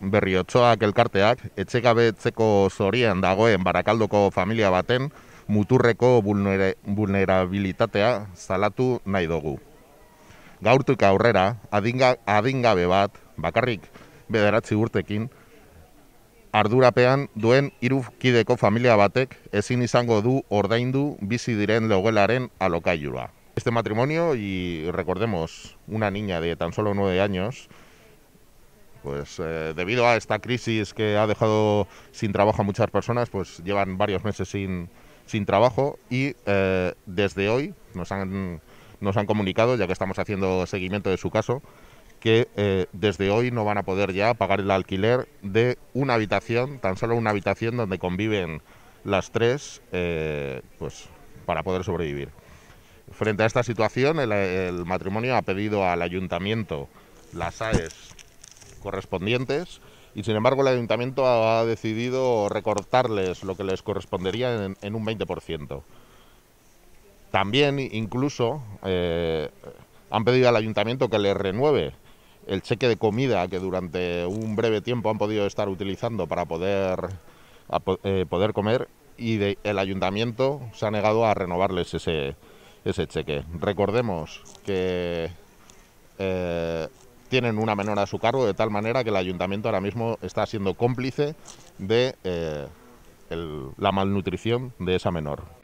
berriotxoak elkarteak, etxegabetzeko zorien dagoen barakaldoko familia baten, muturreko vulnerabilitatea zalatu nahi dugu. Gaurtik aurrera, adinga, adingabe bat, bakarrik bederatzi urtekin, ardurapean duen irufkideko familia batek ezin izango du ordaindu bizi diren logelaren alokailua. Este matrimonio, y recordemos, una niña de tan solo nueve años, pues eh, debido a esta crisis que ha dejado sin trabajo a muchas personas, pues llevan varios meses sin, trabajo y eh, desde hoy nos han, comunicado, ya que estamos haciendo seguimiento de su caso, que eh, desde hoy no van a poder ya pagar el alquiler de una habitación, tan solo una habitación donde conviven las tres, pues para poder sobrevivir. Frente a esta situación, el, matrimonio ha pedido al ayuntamiento, las AES, correspondientes y sin embargo el ayuntamiento ha decidido recortarles lo que les correspondería en, un 20%. También incluso eh, han pedido al ayuntamiento que les renueve el cheque de comida que durante un breve tiempo han podido estar utilizando para poder, eh, poder comer y el ayuntamiento se ha negado a renovarles ese, ese cheque. Recordemos que eh, tienen una menor a su cargo, de tal manera que el ayuntamiento ahora mismo está siendo cómplice de eh, la malnutrición de esa menor.